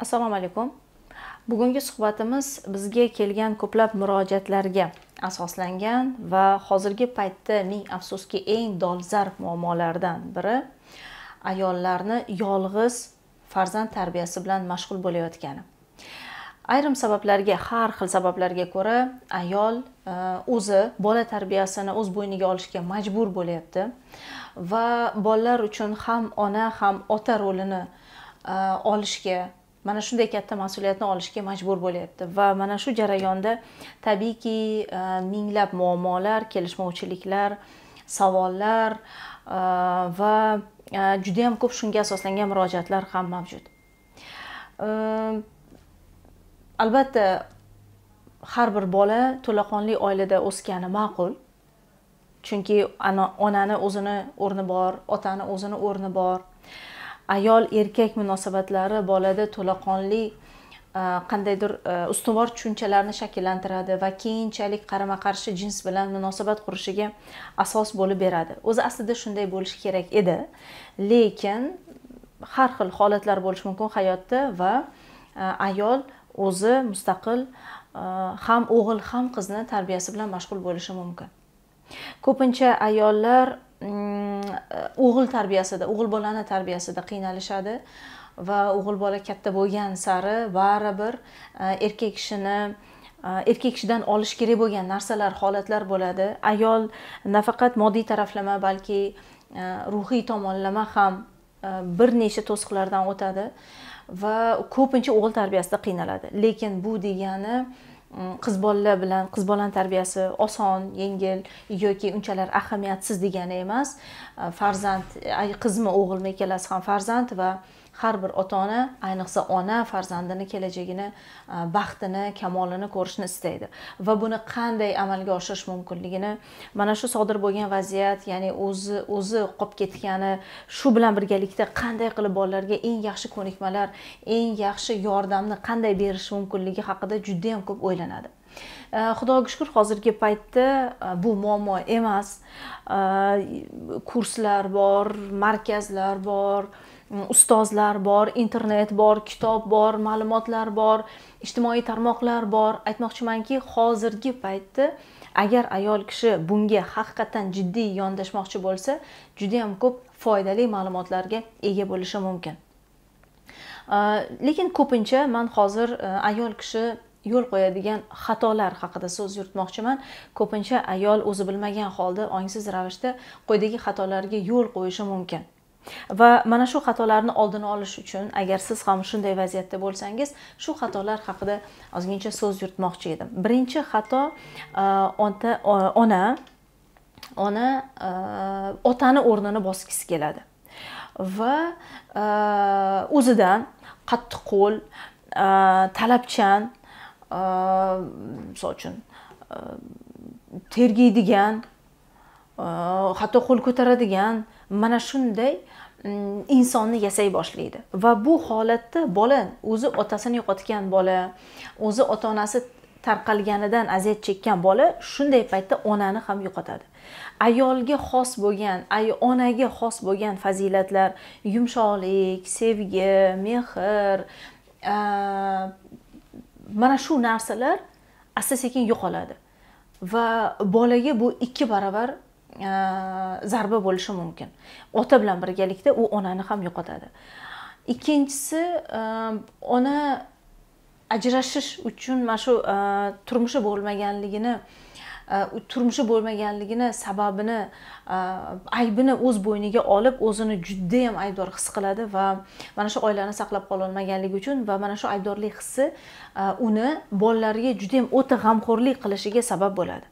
assalomu alaykum bugungi suhbatimiz bizga kelgan ko'plab murojaatlarga asoslangan va hozirgi paytda ming afsuski eng dolzarb muammolardan biri ayollarni yolg'iz farzand tarbiyasi bilan mashg'ul bo'layotgani ayrim sabablarga har xil sabablarga ko'ra ayol e, o'zi bola tarbiyasini o'z bo'yniga olishga majbur bo'lyapti va bolalar uchun ham ona ham ota rolini e, olishga mana shunday katta mas'uliyatni olishga majbur bo'lyapti va mana shu jarayonda tabiiyki e, minglab muammolar kelishmovchiliklar savollar e, va e, juda yam ko'p shunga asoslangan murojaatlar ham mavjud albatta har bir bola to'laqonli oilada o'sgani ma'qul chunki onani o'zini o'rni bor otani o'zini o'rni bor ayol erkak munosabatlari bolada to'laqonli e, qandaydir e, ustuvor tushunchalarni shakllantiradi va keyinchalik qarama qarshi jins bilan munosabat qurishiga asos bo'lib beradi o'zi aslida shunday bo'lishi kerak edi lekin har xil holatlar bo'lishi mumkin hayotda va e, ayol o'zi mustaqil ham o'g'il ham qizni tarbiyasi bilan mashg'ul bo'lishi mumkin ko'pincha ayollar Э, o'g'il tarbiyasida o'g'il bolani tarbiyasida qiynalishadi va o'g'il bola katta bo'lgan sari baribir e, erkak kishini e, erkak kishidan olish kerak bo'lgan narsalar holatlar bo'ladi ayol nafaqat moddiy taraflama balki e, ruhiy tomonlama ham bir necha to'siqlardan o'tadi va ko'pincha o'g'il tarbiyasida qiynaladi lekin bu degani qiz bolalar bilan qiz bolani tarbiyasi oson yengil yoki unchalar ahamiyatsiz degani emas farzand qizmi o'g'ilmi ikkalasi ham farzand va har bir ota ona ayniqsa ona farzandini kelajagini e, baxtini kamolini ko'rishni istaydi va buni qanday amalga oshirish mumkinligini mana shu sodir bo'lgan vaziyat ya'ni o'zi o'zi qolib ketgani shu bilan birgalikda qanday qilib bolalarga eng yaxshi ko'nikmalar eng yaxshi yordamni qanday berish mumkinligi haqida juda yam ko'p o'ylanadi e, xudoga shukur hozirgi paytda e, bu muammo emas kurslar bor markazlar bor ustozlar bor internet bor kitob bor ma'lumotlar bor ijtimoiy tarmoqlar bor aytmoqchimanki hozirgi paytda agar ayol kishi bunga haqiqatdan jiddiy yondashmoqchi bo'lsa judayam ko'p foydali ma'lumotlarga ega bo'lishi mumkin lekin ko'pincha man hozir e, ayol kishi yo'l qo'yadigan xatolar haqida so'z yuritmoqchiman ko'pincha ayol o'zi bilmagan holda ongsiz ravishda quyidagi xatolarga yo'l qo'yishi mumkin va mana shu xatolarni oldini olish uchun agar siz ham shunday vaziyatda bo'lsangiz shu xatolar haqida ozgincha so'z yuritmoqchi edim birinchi xato e, ota ona ona e, otani o'rnini bosgisi keladi va e, o'zidan qattiqqo'l talabchan misol uchun tergiydigan hatto qo'l ko'taradigan mana shunday mm, insonni yasay boshlaydi va bu holatda bola o'zi otasini yo'qotgan bola o'zi ota onasi tarqalganidan aziyat chekkan bola shunday paytda onani ham yo'qotadi ayolga xos bo'lgan onaga xos bo'lgan fazilatlar yumshoqlik sevgi mehr mana shu narsalar asta sekin yo'qoladi va bolaga bu ikki baravar Э, zarba bo'lishi mumkin ota bilan birgalikda u onani ham yo'qotadi ikkinchisi e, ona ajrashish uchun mana shu e, turmushi bo'lmaganligini e, turmushi bo'lmaganligini sababini aybini o'z bo'yniga olib o'zini judayam aybdor his qiladi va mana shu oilani saqlab qololmaganligi uchun va mana shu aybdorlik hissi uni bolalariga judayam o'ta g'amxo'rlik qilishiga sabab bo'ladi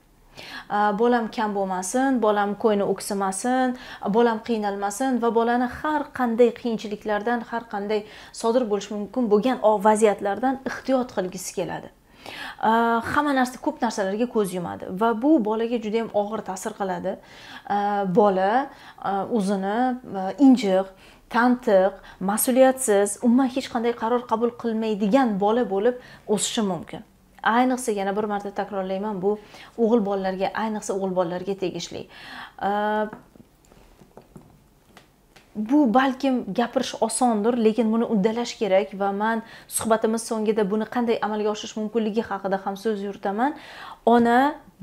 Э, bolam kam bo'lmasin bolam ko'ngli o'ksimasin bolam qiynalmasin va bolani har qanday qiyinchiliklardan har qanday sodir bo'lishi mumkin bo'lgan vaziyatlardan ehtiyot qilgisi keladi э, hamma narsa ko'p narsalarga ko'z yumadi va bu bolaga juda yam og'ir ta'sir qiladi э, bola o'zini e, injiq tantiq mas'uliyatsiz umuman hech qanday qaror qabul qilmaydigan bola bo'lib o'sishi mumkin ayniqsa yana bir marta takrorlayman bu o'g'il bolalarga ayniqsa o'g'il bolalarga tegishli bu balkim gapirish osondir lekin buni uddalash kerak va man suhbatimiz so'ngida buni qanday amalga oshirish mumkinligi haqida ham so'z yuritaman ona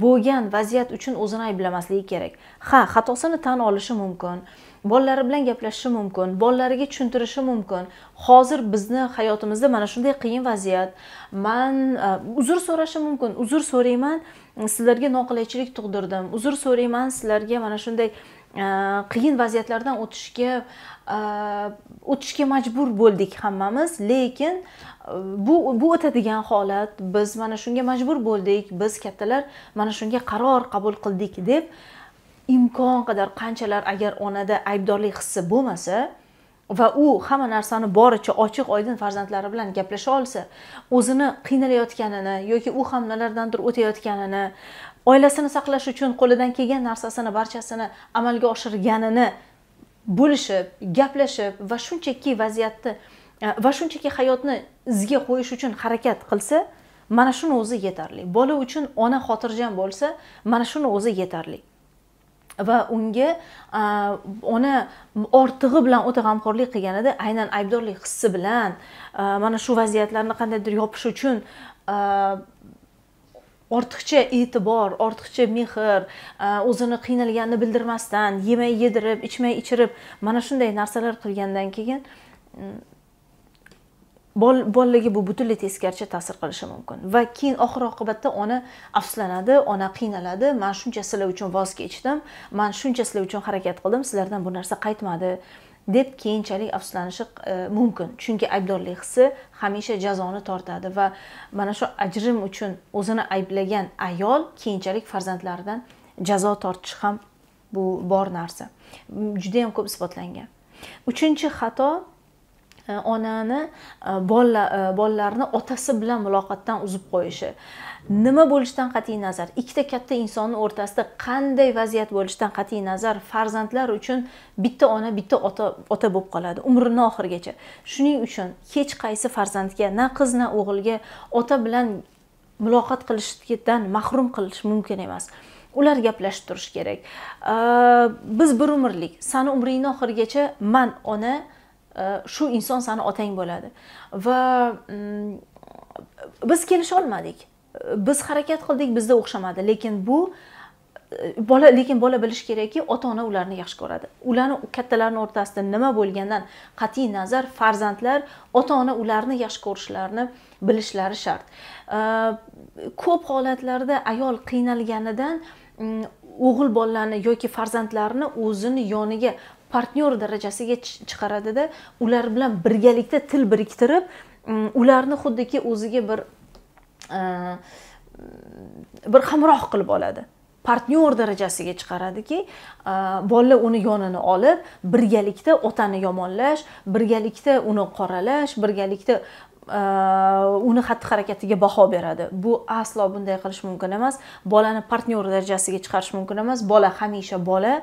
bo'lgan vaziyat uchun o'zini ayblamasligi kerak ha xatosini tan olishi mumkin bolalari bilan gaplashishi mumkin bolalariga tushuntirishi mumkin hozir bizni hayotimizda mana shunday qiyin vaziyat man e, uzr so'rashi mumkin uzr so'rayman sizlarga noqulaychilik tug'dirdim uzr so'rayman sizlarga mana shunday Э, qiyin vaziyatlardan o'tishga э, o'tishga majbur bo'ldik hammamiz lekin э, bu bu o'tadigan holat biz mana shunga majbur bo'ldik biz kattalar mana shunga qaror qabul qildik deb imkon qadar qanchalar agar onada aybdorlik hissi bo'lmasa va u hamma narsani boricha ochiq oydin farzandlari bilan gaplasha olsa o'zini qiynalayotganini yoki u ham nimalardandir o'tayotganini oilasini saqlash uchun qo'lidan kelgan narsasini barchasini amalga oshirganini bo'lishib gaplashib va shunchaki vaziyatni e, va shunchaki hayotni izga qo'yish uchun harakat qilsa mana shuni o'zi yetarli bola uchun ona xotirjam bo'lsa mana shuni o'zi yetarli va unga e, ona ortig'i bilan o'ta g'amxo'rlik qilganida aynan aybdorlik hissi bilan e, mana shu vaziyatlarni qandaydir yopish uchun ortiqcha e'tibor ortiqcha mehr e, o'zini qiynalganini bildirmasdan yemay yedirib ichmay ichirib mana shunday narsalar qilgandan keyin mm, bolaligi bu butunlay teskaricha ta'sir qilishi mumkin va keyin oxir oqibatda ona afsuslanadi ona qiynaladi man shuncha sizlar uchun voz kechdim man shuncha sizlar uchun harakat qildim sizlardan bu narsa qaytmadi deb keyinchalik afsuslanishi e, mumkin chunki aybdorlik hissi hamisha jazoni tortadi va mana shu ajrim uchun o'zini ayblagan ayol keyinchalik farzandlaridan jazo tortishi ham bu bor narsa juda ko'p isbotlangan uchinchi xato E, onani e, bolalarni e, otasi bilan muloqotdan uzib qo'yishi nima bo'lishidan qat'iy nazar ikkita katta insonni o'rtasida qanday vaziyat bo'lishidan qat'iy nazar farzandlar uchun bitta ona bitta ota ota bo'lib qoladi umrini oxirigacha shuning uchun hech qaysi farzandga na qiz na o'g'ilga ota bilan muloqot qilishdan mahrum qilish mumkin emas ular gaplashib turishi kerak biz bir umrlik sani umringni oxirigacha man ona shu inson sani otang bo'ladi va mm, biz kelisha olmadik biz harakat qildik bizda o'xshamadi lekin bu e, bola lekin bola bilishi kerakki ota ona ularni yaxshi ko'radi ularni kattalarni o'rtasida nima bo'lgandan qat'iy nazar farzandlar ota ona ularni yaxshi ko'rishlarini bilishlari shart ko'p holatlarda ayol qiynalganidan mm, o'g'il bolalarni yoki farzandlarini o'zini yoniga partnyor darajasiga chiqaradida ular bilan birgalikda til biriktirib mm, ularni xuddiki o'ziga bir e, bir hamroh qilib oladi partnyor darajasiga chiqaradiki e, bolalar uni yonini olib birgalikda otani yomonlash birgalikda uni qoralash birgalikda e, uni xatti harakatiga baho beradi bu aslo bunday qilish mumkin emas bolani partnyor darajasiga chiqarish mumkin emas bola hamisha bola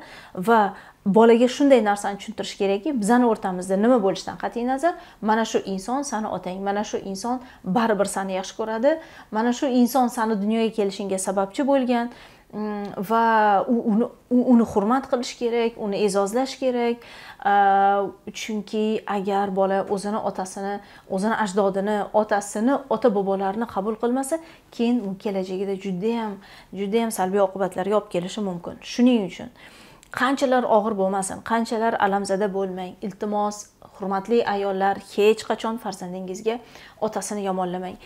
va bolaga shunday narsani tushuntirish kerakki bizani o'rtamizda nima bo'lishidan qat'iy nazar mana shu inson sani otang mana shu inson baribir sani yaxshi ko'radi mana shu inson sani dunyoga kelishingga sababchi bo'lgan mm, va uni uni hurmat qilish kerak uni e'zozlash kerak chunki agar bola o'zini otasini o'zini ajdodini otasini ota bobolarini qabul qilmasa keyin u kelajagida judayam judayam salbiy oqibatlarga olib kelishi mumkin shuning uchun qanchalar og'ir bo'lmasin qanchalar alamzada bo'lmang iltimos hurmatli ayollar hech qachon farzandingizga otasini yomonlamang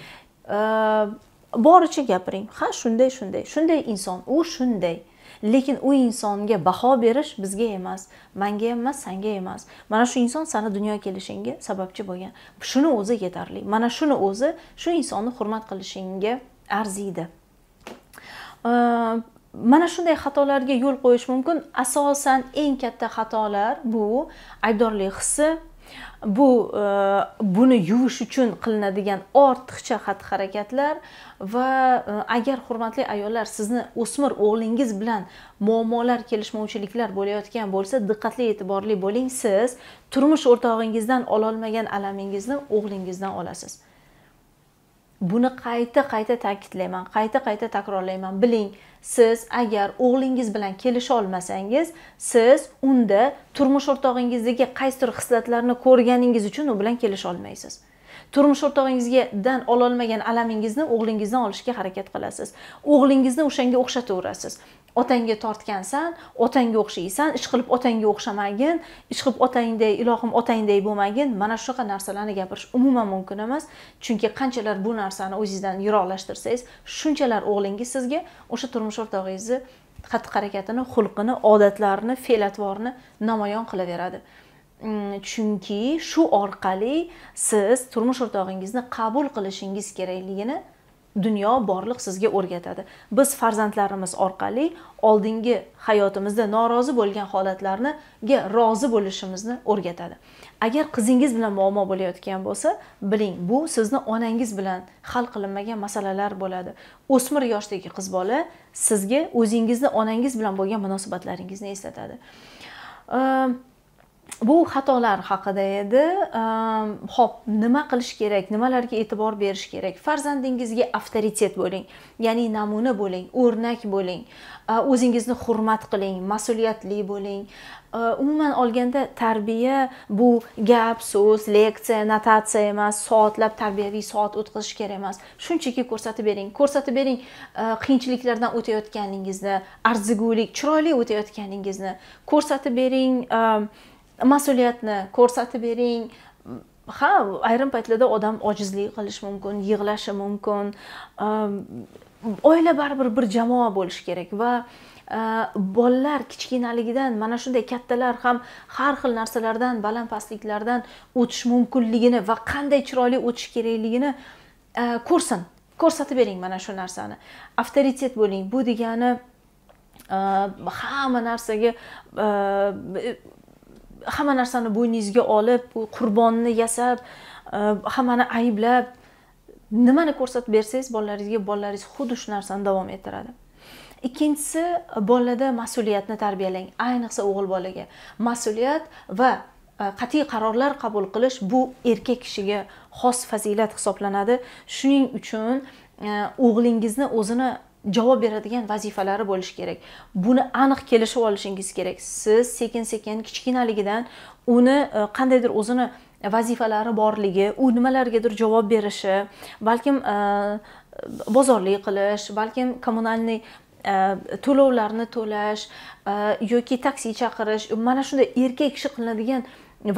boricha gapiring ha shunday shunday shunday inson u shunday lekin u insonga baho berish bizga emas manga emas sanga emas mana shu inson sani dunyoga kelishingga sababchi bo'lgan shuni o'zi yetarli mana shuni o'zi shu insonni hurmat qilishingga arziydi mana shunday xatolarga yo'l qo'yish mumkin asosan eng katta xatolar bu aybdorlik hissi bu e, buni yuvish uchun qilinadigan ortiqcha xatti harakatlar va e, agar hurmatli ayollar sizni o'smir o'g'lingiz bilan muammolar kelishmovchiliklar bo'layotgan bo'lsa diqqatli e'tiborli bo'ling siz turmush o'rtog'ingizdan ololmagan alamingizni o'g'lingizdan olasiz buni qayta qayta ta'kidlayman qayta qayta takrorlayman biling siz agar o'g'lingiz bilan kelisha olmasangiz siz unda turmush o'rtog'ingizdagi qaysidir xislatlarni ko'rganingiz uchun u bilan kelisha olmaysiz turmush o'rtog'ingizdan ololmagan alamingizni o'g'lingizdan olishga harakat qilasiz o'g'lingizni o'shanga o'xshataverasiz otangga tortgansan otangga o'xshaysan ishqilib otangga o'xshamagin ishqilib otangday ilohim otangday bo'lmagin mana shunaqa narsalarni gapirish umuman mumkin emas chunki qanchalar bu narsani o'zingizdan yiroqlashtirsangiz shunchalar o'g'lingiz sizga o'sha turmush o'rtog'ingizni xatti harakatini xulqini odatlarini fe'l atvorini namoyon qilaveradi Mm, chunki shu orqali siz turmush o'rtog'ingizni qabul qilishingiz kerakligini dunyo borliq sizga o'rgatadi biz farzandlarimiz orqali oldingi hayotimizda norozi bo'lgan holatlarniga rozi bo'lishimizni o'rgatadi agar qizingiz bilan muammo bo'layotgan bo'lsa biling bu sizni onangiz bilan hal qilinmagan masalalar bo'ladi o'smir yoshdagi qiz bola sizga o'zingizni onangiz bilan bo'lgan munosabatlaringizni eslatadi ehm, bu xatolar haqida edi ehm, ho'p nima qilish kerak nimalarga e'tibor berish kerak farzandingizga avtoritet bo'ling ya'ni namuna bo'ling o'rnak bo'ling o'zingizni hurmat qiling mas'uliyatli bo'ling umuman olganda tarbiya bu gap so'z leksiya notatsiya emas soatlab tarbiyaviy soat o'tkazish kerak emas shunchaki ko'rsatib bering ko'rsatib bering qiyinchiliklardan o'tayotganingizni arzigulik chiroyli o'tayotganingizni ko'rsatib bering mas'uliyatni ko'rsatib bering ha ayrim paytlarda odam ojizlik qilishi mumkin yig'lashi mumkin oila baribir bir jamoa bo'lishi kerak va bolalar kichkinaligidan mana shunday kattalar ham har xil narsalardan baland pastliklardan o'tish mumkinligini va qanday chiroyli o'tish kerakligini ko'rsin ko'rsatib bering mana shu narsani avtoritet bo'ling bu degani hamma narsaga hamma narsani bo'yningizga olib qurbonni yasab e, hammani ayblab nimani ko'rsatib bersangiz bolalaringizga bolalaringiz xuddi shu narsani davom ettiradi ikkinchisi bolada mas'uliyatni tarbiyalang ayniqsa o'g'il bolaga mas'uliyat va e, qat'iy qarorlar qabul qilish bu erkak kishiga xos fazilat hisoblanadi shuning uchun e, o'g'lingizni o'zini javob beradigan vazifalari bo'lishi kerak buni aniq kelishib olishingiz kerak siz sekin sekin kichkinaligidan uni e, qandaydir o'zini vazifalari borligi u nimalargadir javob berishi balkim e, bozorlik qilish balkim kommunalniy e, to'lovlarni to'lash yoki taksi chaqirish mana shunday erkak kishi qilinadigan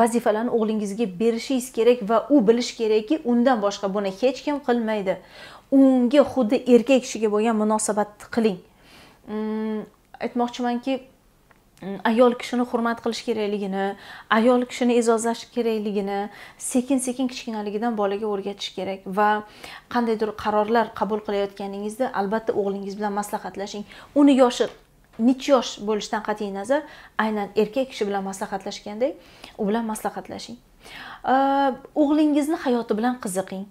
vazifalarni o'g'lingizga berishingiz kerak va u bilishi kerakki undan boshqa buni hech kim qilmaydi unga xuddi erkak kishiga bo'lgan munosabatni qiling mm, aytmoqchimanki mm, ayol kishini hurmat qilish kerakligini ayol kishini e'zozlash kerakligini sekin sekin kichkinaligidan bolaga o'rgatish kerak va qandaydir qarorlar qabul qilayotganingizda albatta o'g'lingiz bilan maslahatlashing uni yoshi nechi yosh bo'lishidan qat'iy nazar aynan erkak kishi bilan maslahatlashgandek u bilan maslahatlashing o'g'lingizni hayoti bilan qiziqing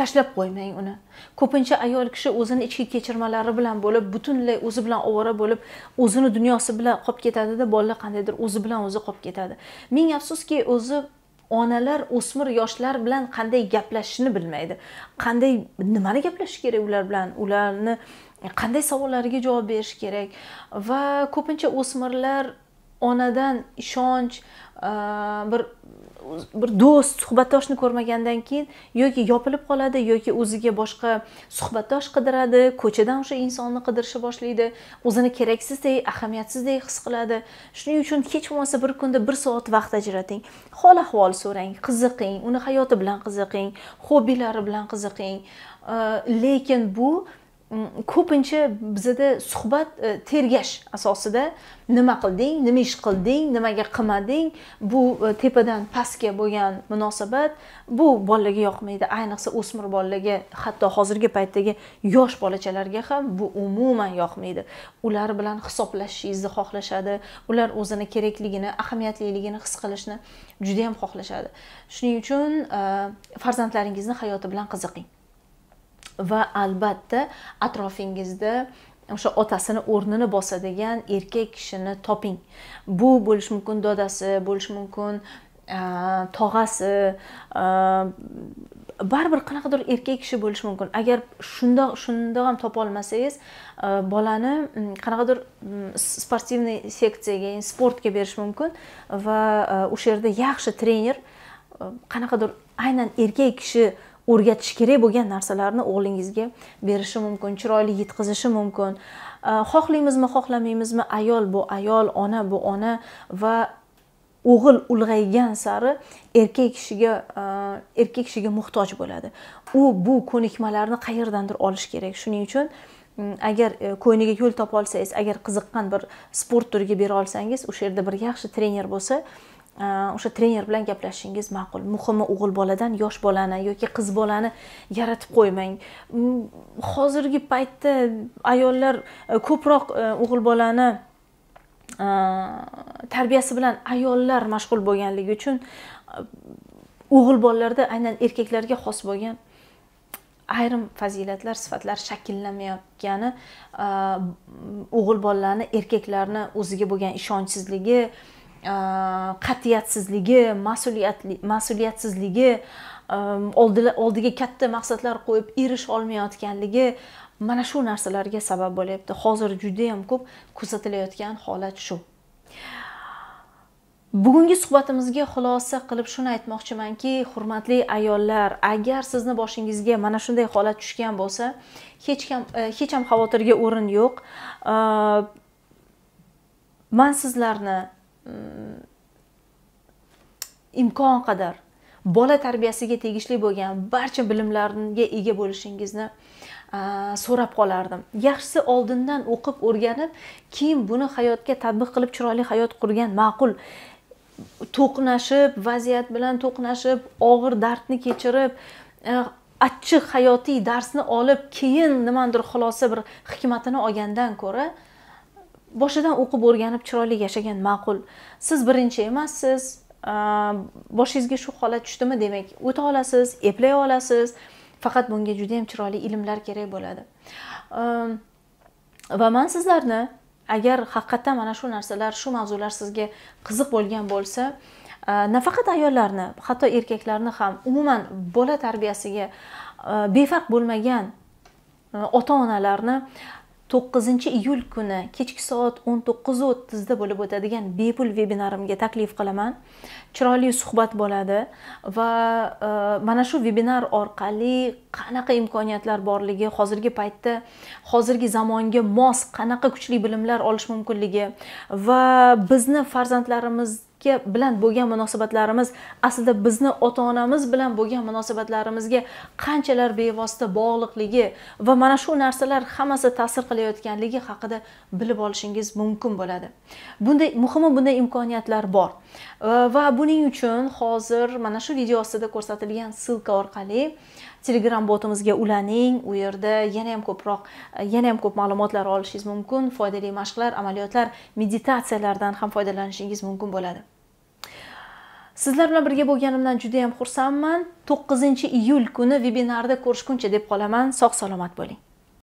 tashlab qo'ymang uni ko'pincha ayol kishi o'zini ichki kechirmalari bilan bo'lib butunlay o'zi bilan ovora bo'lib o'zini dunyosi bilan qolib ketadida bolalar qandaydir o'zi bilan o'zi qolib ketadi ming afsuski o'zi onalar o'smir yoshlar bilan qanday gaplashishni bilmaydi qanday nimani gaplashish kerak ular bilan ularni qanday savollariga javob berish kerak va ko'pincha o'smirlar onadan ishonch bir bir do'st suhbatdoshni ko'rmagandan keyin yoki yopilib qoladi yoki o'ziga boshqa suhbatdosh qidiradi ko'chadan o'sha insonni qidirishni boshlaydi o'zini keraksizdek ahamiyatsizdek his qiladi shuning uchun hech bo'lmasa bir kunda bir soat vaqt ajrating hol ahvol so'rang qiziqing uni hayoti bilan qiziqing hobbilari bilan qiziqing lekin bu ko'pincha bizada suhbat e, tergash asosida nima qilding nima ish qilding nimaga qilmading bu e, tepadan pastga bo'lgan munosabat bu bolalarga yoqmaydi ayniqsa o'smir bolalarga hatto hozirgi paytdagi yosh bolachalarga ham bu umuman yoqmaydi ular bilan hisoblashishingizni xohlashadi ular o'zini kerakligini ahamiyatliligini his qilishni judayam xohlashadi shuning uchun e, farzandlaringizni hayoti bilan qiziqing va albatta atrofingizda o'sha otasini o'rnini bosadigan erkak kishini toping bu bo'lishi mumkin dodasi bo'lishi mumkin tog'asi baribir qanaqadir erkak kishi bo'lishi mumkin agar shundoq shundoq ham topolmasangiz bolani qanaqadir sportivniy seksiyaga sportga berish mumkin va o'sha yerda yaxshi trener qanaqadir aynan erkak kishi o'rgatish kerak bo'lgan narsalarni o'g'lingizga berishi mumkin chiroyli yetkazishi mumkin э, xohlaymizmi xohlamaymizmi ayol bu ayol ona bu ona va o'g'il ulg'aygan sari erkak kishiga э, erkak kishiga muhtoj bo'ladi u bu ko'nikmalarni qayerdandir olish kerak shuning uchun mm, agar e, ko'niga yo'l topa olsangiz agar qiziqqan bir sport turiga bera olsangiz o'sha yerda bir yaxshi trener bo'lsa Э, o'sha trener bilan gaplashishingiz ma'qul muhimi o'g'il boladan yosh bolani yoki qiz bolani yaratib qo'ymang mm, hozirgi paytda ayollar e, ko'proq e, o'g'il bolani e, tarbiyasi bilan ayollar mashg'ul bo'lganligi uchun o'g'il bolalarda aynan erkaklarga xos bo'lgan ayrim fazilatlar sifatlar shakllanmayotgani o'g'il bolalarni erkaklarni o'ziga bo'lgan ishonchsizligi Э, qat'iyatsizligi mas'uliyatsizligi э, oldiga katta maqsadlar qo'yib erisha olmayotganligi mana shu narsalarga sabab bo'lyapti hozir judayam ko'p kuzatilayotgan holat shu bugungi suhbatimizga xulosa qilib shuni aytmoqchimanki hurmatli ayollar agar sizni boshingizga mana shunday holat tushgan bo'lsa hech ham e, hech ham xavotirga o'rin yo'q e, man sizlarni imkon qadar bola tarbiyasiga tegishli bo'lgan barcha bilimlarga ega bo'lishingizni e, so'rab qolardim yaxshisi oldindan o'qib o'rganib keyin buni hayotga tatbiq qilib chiroyli hayot qurgan ma'qul to'qnashib vaziyat bilan to'qnashib og'ir dardni kechirib e, achchiq hayotiy darsni olib keyin nimadir xulosa bir hikmatini olgandan ko'ra boshidan o'qib o'rganib chiroyli yashagan ma'qul siz birinchi emassiz boshingizga shu holat tushdimi demak o'ta olasiz eplay olasiz faqat bunga juda yam chiroyli ilmlar kerak bo'ladi va man sizlarni agar haqiqatdan mana shu narsalar shu mavzular sizga qiziq bo'lgan bo'lsa nafaqat ayollarni hatto erkaklarni ham umuman bola tarbiyasiga befarq bo'lmagan ota onalarni to'qqizinchi iyul kuni kechki soat o'n to'qqiz o'ttizda bo'lib o'tadigan bepul vebinarimga taklif qilaman chiroyli suhbat bo'ladi va e, mana shu vebinar orqali qanaqa imkoniyatlar borligi hozirgi paytda hozirgi zamonga mos qanaqa kuchli bilimlar olish mumkinligi va bizni farzandlarimiz ga bilan bo'lgan munosabatlarimiz aslida bizni ota onamiz bilan bo'lgan munosabatlarimizga qanchalar bevosita bog'liqligi va mana shu narsalar hammasi ta'sir qilayotganligi haqida bilib olishingiz mumkin bo'ladi bunday muhimi bunday imkoniyatlar bor va buning uchun hozir mana shu video ostida ko'rsatilgan ссылка orqali telegram botimizga ulaning u yerda yana ham ko'proq yana ham ko'p ma'lumotlar olishingiz mumkin foydali mashqlar amaliyotlar meditatsiyalardan ham foydalanishingiz mumkin bo'ladi sizlar bilan birga bo'lganimdan juda yam xursandman 9 iyul kuni vebinarda ko'rishguncha deb qolaman sog' salomat bo'ling